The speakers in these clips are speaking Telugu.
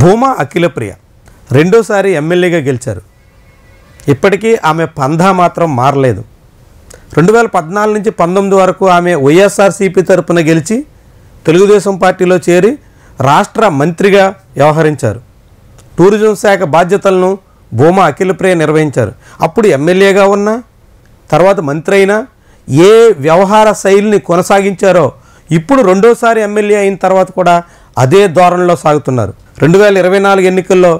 భూమా అఖిలప్రియ రెండోసారి ఎమ్మెల్యేగా గెలిచారు ఇప్పటికీ ఆమె పంధా మాత్రం మారలేదు రెండు వేల పద్నాలుగు నుంచి పంతొమ్మిది వరకు ఆమె వైఎస్ఆర్సీపీ తరపున గెలిచి తెలుగుదేశం పార్టీలో చేరి రాష్ట్ర మంత్రిగా వ్యవహరించారు టూరిజం శాఖ బాధ్యతలను భూమా అఖిలప్రియ నిర్వహించారు అప్పుడు ఎమ్మెల్యేగా ఉన్న తర్వాత మంత్రి అయినా ఏ వ్యవహార శైలిని కొనసాగించారో ఇప్పుడు రెండోసారి ఎమ్మెల్యే అయిన తర్వాత కూడా అదే ధోరణిలో సాగుతున్నారు రెండు వేల ఇరవై నాలుగు ఎన్నికల్లో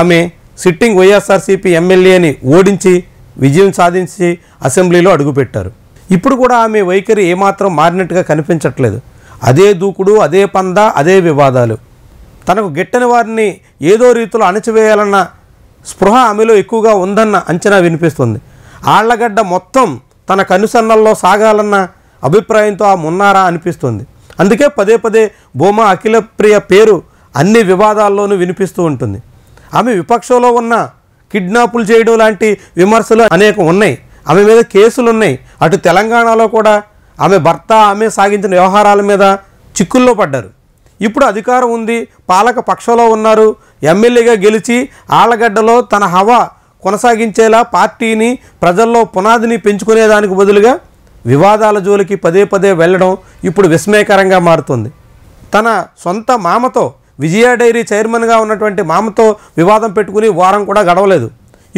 ఆమె సిట్టింగ్ వైఎస్ఆర్సీపీ ఎమ్మెల్యేని ఓడించి విజయం సాధించి అసెంబ్లీలో అడుగుపెట్టారు ఇప్పుడు కూడా ఆమె వైఖరి ఏమాత్రం మారినట్టుగా కనిపించట్లేదు అదే దూకుడు అదే పంద అదే వివాదాలు తనకు గిట్టని వారిని ఏదో రీతిలో అణచివేయాలన్న స్పృహ ఆమెలో ఎక్కువగా ఉందన్న అంచనా వినిపిస్తుంది ఆళ్లగడ్డ మొత్తం తన కనుసన్నల్లో సాగాలన్న అభిప్రాయంతో ఆ మున్నారా అనిపిస్తుంది అందుకే పదే పదే భూమా అఖిలప్రియ పేరు అన్ని వివాదాల్లోనూ వినిపిస్తూ ఉంటుంది ఆమె విపక్షంలో ఉన్న కిడ్నాపులు చేయడం లాంటి విమర్శలు అనేకం ఉన్నాయి ఆమె మీద కేసులు ఉన్నాయి అటు తెలంగాణలో కూడా ఆమె భర్త ఆమె సాగించిన వ్యవహారాల మీద చిక్కుల్లో పడ్డారు ఇప్పుడు అధికారం ఉంది పాలక పక్షంలో ఉన్నారు ఎమ్మెల్యేగా గెలిచి ఆళ్ళగడ్డలో తన హవా కొనసాగించేలా పార్టీని ప్రజల్లో పునాదిని పెంచుకునేదానికి బదులుగా వివాదాల జోలికి పదే పదే వెళ్ళడం ఇప్పుడు విస్మయకరంగా మారుతుంది తన సొంత మామతో విజయ డైరీ చైర్మన్గా ఉన్నటువంటి మామతో వివాదం పెట్టుకుని వారం కూడా గడవలేదు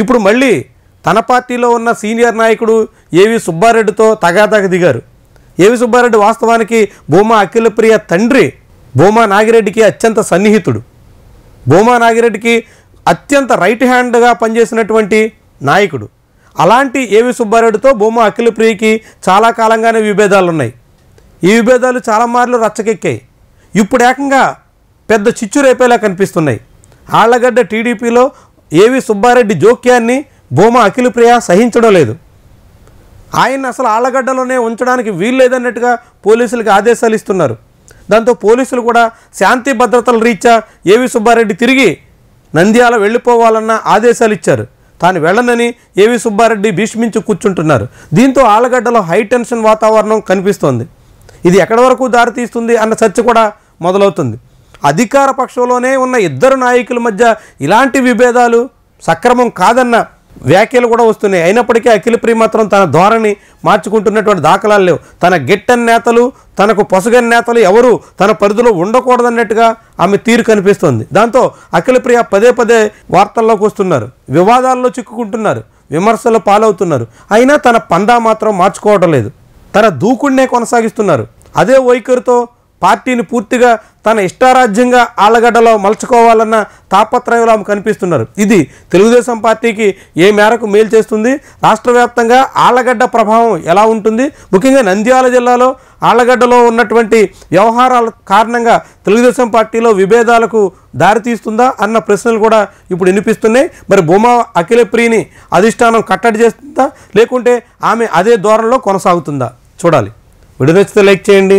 ఇప్పుడు మళ్ళీ తన పార్టీలో ఉన్న సీనియర్ నాయకుడు ఏవి సుబ్బారెడ్డితో తగాదాకు దిగారు ఏవి సుబ్బారెడ్డి వాస్తవానికి భూమా అఖిలప్రియ తండ్రి భూమా నాగిరెడ్డికి అత్యంత సన్నిహితుడు భూమా నాగిరెడ్డికి అత్యంత రైట్ హ్యాండ్గా పనిచేసినటువంటి నాయకుడు అలాంటి ఏవి సుబ్బారెడ్డితో బొమ్మ అఖిలప్రియకి చాలా కాలంగానే విభేదాలు ఉన్నాయి ఈ విభేదాలు చాలామార్లు రచ్చకెక్కాయి ఇప్పుడు ఏకంగా పెద్ద చిచ్చు రేపేలా కనిపిస్తున్నాయి ఆళ్లగడ్డ టీడీపీలో ఏవి సుబ్బారెడ్డి జోక్యాన్ని భూమా అఖిలప్రియ సహించడం లేదు ఆయన అసలు ఆళ్లగడ్డలోనే ఉంచడానికి వీల్లేదన్నట్టుగా పోలీసులకు ఆదేశాలు ఇస్తున్నారు దాంతో పోలీసులు కూడా శాంతి భద్రతల రీత్యా ఏవి సుబ్బారెడ్డి తిరిగి నంద్యాల వెళ్ళిపోవాలన్న ఆదేశాలు ఇచ్చారు తాను వెళ్ళనని ఏవి సుబ్బారెడ్డి భీష్మించి కూర్చుంటున్నారు దీంతో ఆలగడ్డలో హై టెన్షన్ వాతావరణం కనిపిస్తోంది ఇది ఎక్కడి వరకు దారితీస్తుంది అన్న చర్చ కూడా మొదలవుతుంది అధికార పక్షంలోనే ఉన్న ఇద్దరు నాయకుల మధ్య ఇలాంటి విభేదాలు సక్రమం కాదన్న వ్యాఖ్యలు కూడా వస్తున్నాయి అయినప్పటికీ అఖిల ప్రియ మాత్రం తన ధోరణి మార్చుకుంటున్నటువంటి దాఖలాలు లేవు తన గిట్టని నేతలు తనకు పసుగన్ నేతలు ఎవరు తన పరిధిలో ఉండకూడదన్నట్టుగా ఆమె తీరు కనిపిస్తోంది దాంతో అఖిల ప్రియ పదే పదే వార్తల్లోకి వస్తున్నారు వివాదాల్లో చిక్కుకుంటున్నారు విమర్శలు పాలవుతున్నారు అయినా తన పందా మాత్రం మార్చుకోవడం లేదు తన దూకుడినే కొనసాగిస్తున్నారు అదే వైఖరితో పార్టీని పూర్తిగా తన ఇష్టారాజ్యంగా ఆలగడ్డలో మలుచుకోవాలన్న తాపత్రయంలో ఆమె కనిపిస్తున్నారు ఇది తెలుగుదేశం పార్టీకి ఏ మేరకు మేలు చేస్తుంది రాష్ట్ర వ్యాప్తంగా ఆలగడ్డ ప్రభావం ఎలా ఉంటుంది ముఖ్యంగా నంద్యాల జిల్లాలో ఆలగడ్డలో ఉన్నటువంటి వ్యవహారాల కారణంగా తెలుగుదేశం పార్టీలో విభేదాలకు దారితీస్తుందా అన్న ప్రశ్నలు కూడా ఇప్పుడు వినిపిస్తున్నాయి మరి భూమా అఖిలప్రియని అధిష్టానం కట్టడి చేస్తుందా లేకుంటే ఆమె అదే ధోరణిలో కొనసాగుతుందా చూడాలి వీడియో లైక్ చేయండి